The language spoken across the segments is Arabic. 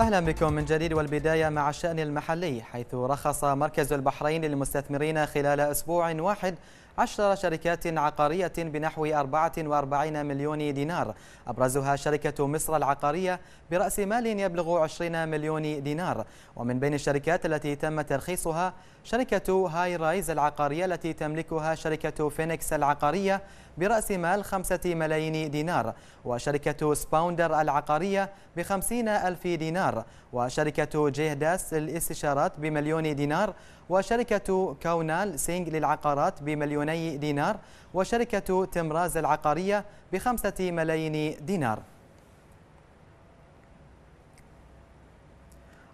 أهلا بكم من جديد والبداية مع الشأن المحلي حيث رخص مركز البحرين للمستثمرين خلال أسبوع واحد عشر شركات عقارية بنحو 44 مليون دينار أبرزها شركة مصر العقارية برأس مال يبلغ 20 مليون دينار ومن بين الشركات التي تم ترخيصها شركة هاي رايز العقارية التي تملكها شركة فينيكس العقارية برأس مال 5 ملايين دينار وشركة سباوندر العقارية بخمسين ألف دينار وشركة جيهداس للاستشارات بمليون دينار وشركة كونال سينغ للعقارات بمليوني دينار وشركة تمراز العقارية بخمسة ملايين دينار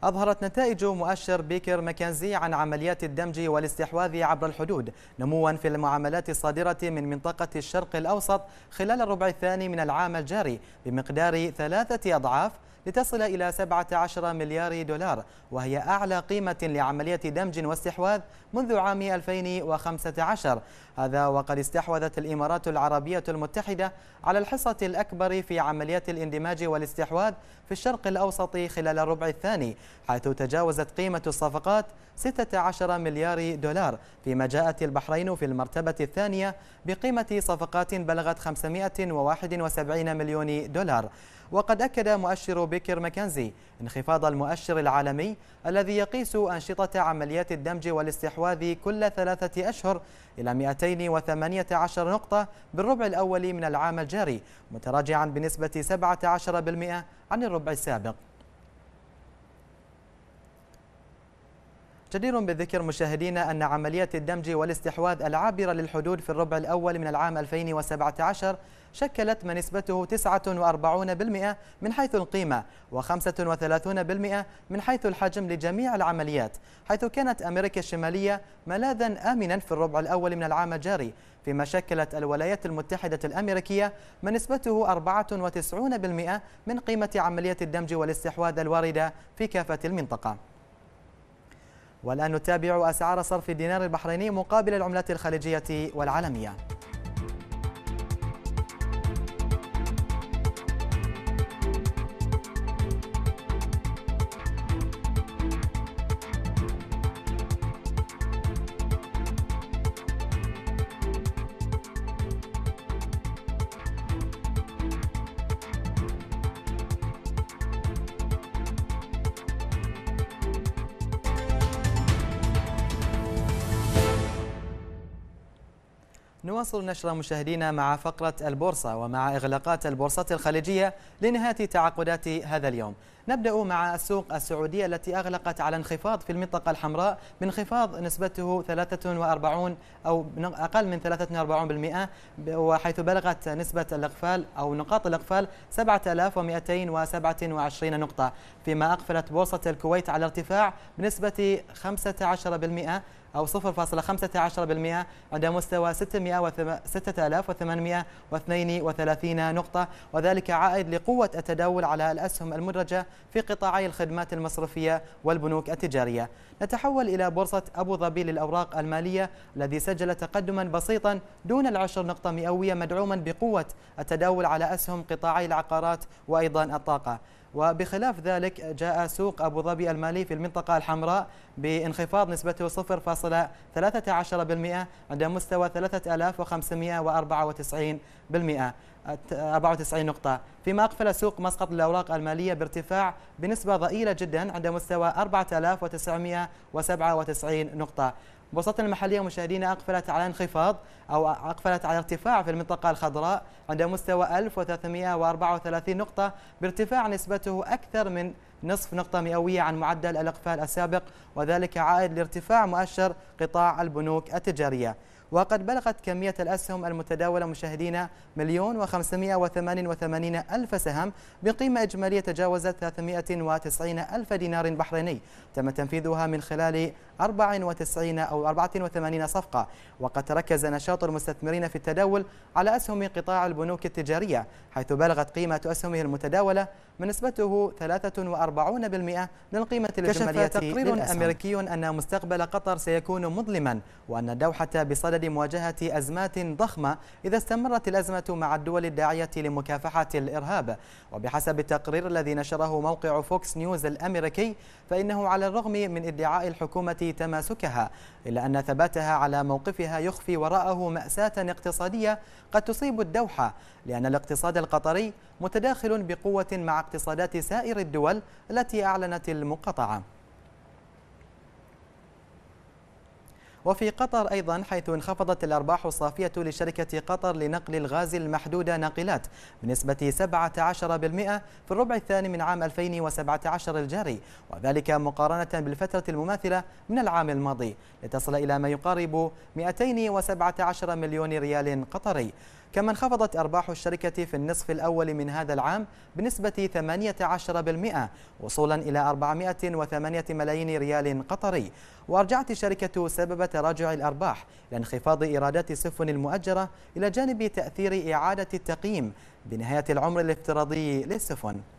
أظهرت نتائج مؤشر بيكر ماكنزي عن عمليات الدمج والاستحواذ عبر الحدود نموا في المعاملات الصادرة من منطقة الشرق الأوسط خلال الربع الثاني من العام الجاري بمقدار ثلاثة أضعاف لتصل إلى 17 مليار دولار وهي أعلى قيمة لعملية دمج واستحواذ منذ عام 2015 هذا وقد استحوذت الإمارات العربية المتحدة على الحصة الأكبر في عمليات الاندماج والاستحواذ في الشرق الأوسط خلال الربع الثاني حيث تجاوزت قيمة الصفقات 16 مليار دولار فيما جاءت البحرين في المرتبة الثانية بقيمة صفقات بلغت 571 مليون دولار وقد أكد مؤشر بيكر ماكنزي انخفاض المؤشر العالمي الذي يقيس أنشطة عمليات الدمج والاستحواذ كل ثلاثة أشهر إلى 218 نقطة بالربع الأول من العام الجاري متراجعا بنسبة 17% عن الربع السابق جدير بالذكر مشاهدينا أن عملية الدمج والاستحواذ العابرة للحدود في الربع الأول من العام 2017 شكلت ما نسبته 49% من حيث القيمة و35% من حيث الحجم لجميع العمليات حيث كانت أمريكا الشمالية ملاذا آمنا في الربع الأول من العام الجاري فيما شكلت الولايات المتحدة الأمريكية ما نسبته 94% من قيمة عملية الدمج والاستحواذ الواردة في كافة المنطقة والآن نتابع أسعار صرف الدينار البحريني مقابل العملات الخليجية والعالمية نواصل نشر مشاهدينا مع فقرة البورصة ومع إغلاقات البورصات الخليجية لنهاية تعاقدات هذا اليوم نبدأ مع السوق السعودية التي أغلقت على انخفاض في المنطقة الحمراء بانخفاض نسبته 43 أو أقل من 43% وحيث بلغت نسبة الإقفال أو نقاط الإقفال 7227 نقطة فيما أقفلت بورصة الكويت على ارتفاع بنسبة 15% أو 0.15% عند مستوى 6832 نقطة وذلك عائد لقوة التداول على الأسهم المدرجة في قطاعي الخدمات المصرفية والبنوك التجارية نتحول إلى بورصة أبو ظبي للأوراق المالية الذي سجل تقدما بسيطا دون العشر نقطة مئوية مدعوما بقوة التداول على أسهم قطاعي العقارات وأيضا الطاقة وبخلاف ذلك جاء سوق أبو ظبي المالي في المنطقة الحمراء بانخفاض نسبته 0.13% عند مستوى 3594 بالمئة 94 نقطة فيما أقفل سوق مسقط الأوراق المالية بارتفاع بنسبة ضئيلة جدا عند مستوى 4997 نقطة بوسطنا المحلية مشاهدينا أقفلت على انخفاض أو أقفلت على ارتفاع في المنطقة الخضراء عند مستوى 1334 نقطة بارتفاع نسبته أكثر من نصف نقطة مئوية عن معدل الإقفال السابق وذلك عائد لارتفاع مؤشر قطاع البنوك التجارية وقد بلغت كمية الأسهم المتداولة مشاهدينا مليون وخمسمائة وثمانين وثمانين ألف سهم بقيمة إجمالية تجاوزت وتسعين ألف دينار بحريني تم تنفيذها من خلال 94 أو 84 صفقة وقد تركز نشاط المستثمرين في التداول على أسهم قطاع البنوك التجارية حيث بلغت قيمة أسهمه المتداولة من نسبته 43% من القيمة الإجمالية كشف تقرير أمريكي أن مستقبل قطر سيكون مظلما وأن الدوحة بصدد بصدد مواجهة أزمات ضخمة إذا استمرت الأزمة مع الدول الداعية لمكافحة الإرهاب وبحسب التقرير الذي نشره موقع فوكس نيوز الأمريكي فإنه على الرغم من ادعاء الحكومة تماسكها إلا أن ثباتها على موقفها يخفي وراءه مأساة اقتصادية قد تصيب الدوحة لأن الاقتصاد القطري متداخل بقوة مع اقتصادات سائر الدول التي أعلنت المقاطعة وفي قطر أيضا حيث انخفضت الأرباح الصافية لشركة قطر لنقل الغاز المحدودة ناقلات بنسبة 17% في الربع الثاني من عام 2017 الجاري وذلك مقارنة بالفترة المماثلة من العام الماضي لتصل إلى ما يقارب 217 مليون ريال قطري كما انخفضت أرباح الشركة في النصف الأول من هذا العام بنسبة 18% وصولا إلى 408 ملايين ريال قطري وأرجعت الشركة سبب تراجع الأرباح لانخفاض إيرادات السفن المؤجرة إلى جانب تأثير إعادة التقييم بنهاية العمر الافتراضي للسفن